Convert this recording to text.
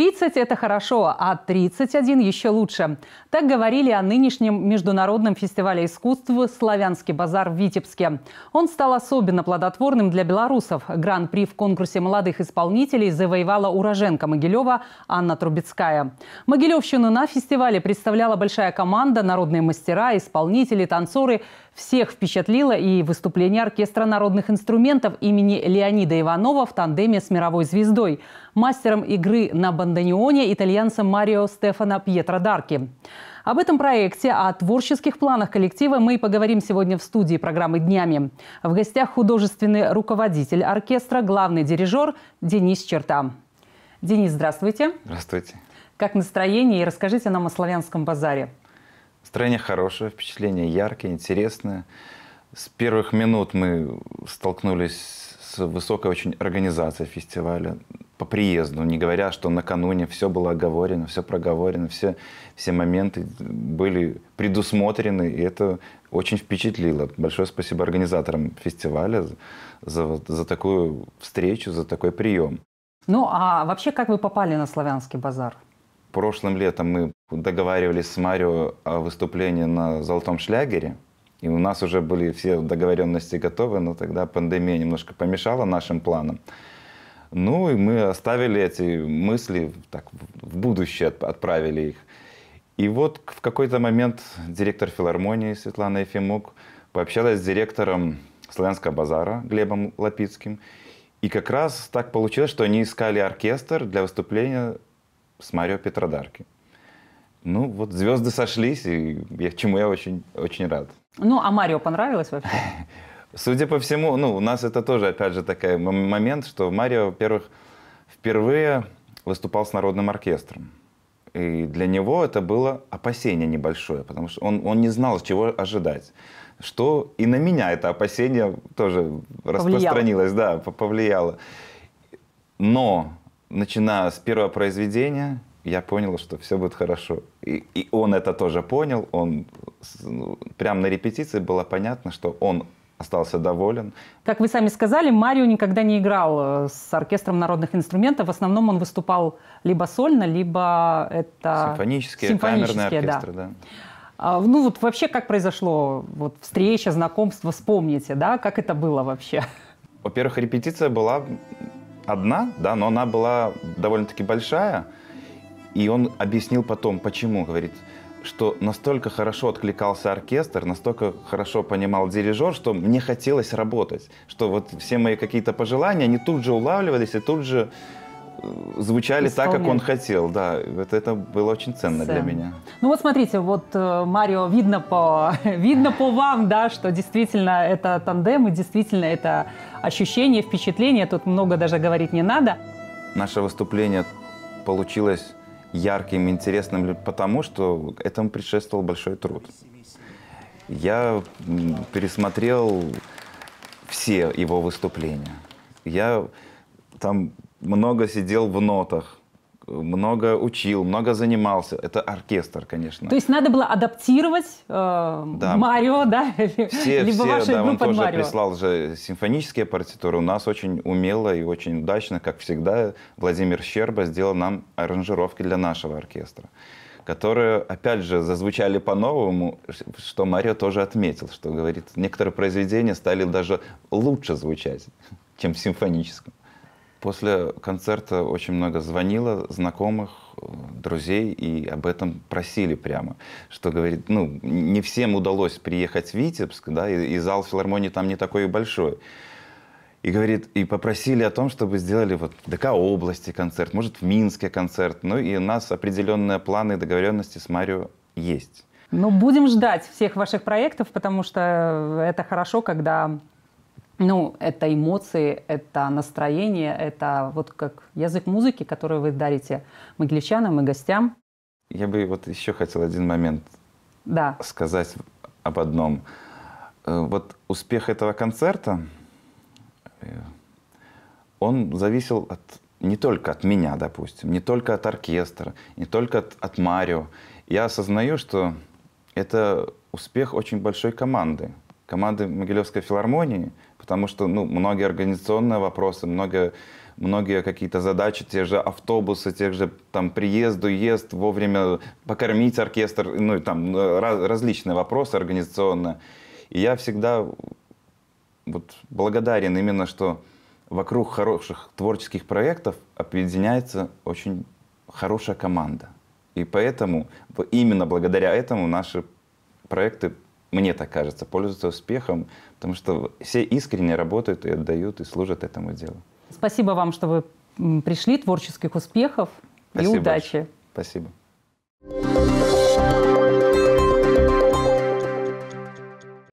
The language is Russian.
30 – это хорошо, а 31 – еще лучше. Так говорили о нынешнем международном фестивале искусств «Славянский базар» в Витебске. Он стал особенно плодотворным для белорусов. Гран-при в конкурсе молодых исполнителей завоевала уроженка Могилева Анна Трубецкая. Могилевщину на фестивале представляла большая команда, народные мастера, исполнители, танцоры – всех впечатлило и выступление оркестра народных инструментов имени Леонида Иванова в тандеме с мировой звездой, мастером игры на банданеоне итальянца Марио Стефана Пьетро Дарки. Об этом проекте, о творческих планах коллектива мы поговорим сегодня в студии программы «Днями». В гостях художественный руководитель оркестра, главный дирижер Денис Черта. Денис, здравствуйте. Здравствуйте. Как настроение? И расскажите нам о славянском базаре. Настроение хорошее, впечатление яркое, интересное. С первых минут мы столкнулись с высокой очень организацией фестиваля по приезду, не говоря, что накануне все было оговорено, все проговорено, все, все моменты были предусмотрены, и это очень впечатлило. Большое спасибо организаторам фестиваля за, за такую встречу, за такой прием. Ну а вообще, как вы попали на Славянский базар? Прошлым летом мы договаривались с Марио о выступлении на «Золотом шлягере», и у нас уже были все договоренности готовы, но тогда пандемия немножко помешала нашим планам. Ну и мы оставили эти мысли, так, в будущее отправили их. И вот в какой-то момент директор филармонии Светлана Ефимук пообщалась с директором Славянского базара Глебом Лапицким. И как раз так получилось, что они искали оркестр для выступления с Марио Петродарки. Ну, вот звезды сошлись, и я, чему я очень, очень рад. Ну, а Марио понравилось вообще? Судя по всему, ну, у нас это тоже, опять же, такой момент, что Марио, во-первых, впервые выступал с народным оркестром. И для него это было опасение небольшое, потому что он, он не знал, чего ожидать. Что и на меня это опасение тоже повлияло. распространилось, да, повлияло. Но, начиная с первого произведения, я понял, что все будет хорошо. И, и он это тоже понял, он ну, прям на репетиции было понятно, что он остался доволен. Как вы сами сказали, Марио никогда не играл э, с оркестром народных инструментов. В основном он выступал либо сольно, либо это... Симфонические, симфонические камерные оркестры, да. да. А, ну вот вообще как произошло вот встреча, знакомство, вспомните, да, как это было вообще? Во-первых, репетиция была одна, да, но она была довольно-таки большая. И он объяснил потом, почему, говорит, что настолько хорошо откликался оркестр, настолько хорошо понимал дирижер, что мне хотелось работать, что вот все мои какие-то пожелания, они тут же улавливались и тут же э, звучали Исполнили. так, как он хотел, да. Вот это было очень ценно Цен. для меня. Ну вот смотрите, вот э, Марио, видно по, видно по вам, да, что действительно это тандем и действительно это ощущение, впечатление. Тут много даже говорить не надо. Наше выступление получилось ярким, интересным, потому что этому предшествовал большой труд. Я пересмотрел все его выступления. Я там много сидел в нотах, много учил, много занимался. Это оркестр, конечно. То есть надо было адаптировать э, да. Марио, да? Все, Либо все, да, он тоже Марио. прислал же симфонические партитуры. У нас очень умело и очень удачно, как всегда, Владимир Щерба сделал нам аранжировки для нашего оркестра которые, опять же, зазвучали по-новому, что Марио тоже отметил, что, говорит, некоторые произведения стали даже лучше звучать, чем в симфоническом. После концерта очень много звонило знакомых, э, друзей и об этом просили прямо, что говорит, ну, не всем удалось приехать в Витебск, да, и, и зал филармонии там не такой большой. И говорит, и попросили о том, чтобы сделали вот в ДК области концерт, может, в Минске концерт. Ну и у нас определенные планы и договоренности с Марио есть. Ну, будем ждать всех ваших проектов, потому что это хорошо, когда ну, это эмоции, это настроение, это вот как язык музыки, который вы дарите могилевчанам и гостям. Я бы вот еще хотел один момент да. сказать об одном. Э, вот успех этого концерта, э, он зависел от, не только от меня, допустим, не только от оркестра, не только от, от Марио. Я осознаю, что это успех очень большой команды команды Могилевской филармонии, потому что ну, многие организационные вопросы, многие, многие какие-то задачи, те же автобусы, тех же там приезд, уезд, вовремя покормить оркестр, ну и там э, раз, различные вопросы организационные. И я всегда вот, благодарен именно, что вокруг хороших творческих проектов объединяется очень хорошая команда. И поэтому, именно благодаря этому наши проекты мне так кажется, пользуются успехом, потому что все искренне работают и отдают, и служат этому делу. Спасибо вам, что вы пришли. Творческих успехов Спасибо и удачи. Большое. Спасибо.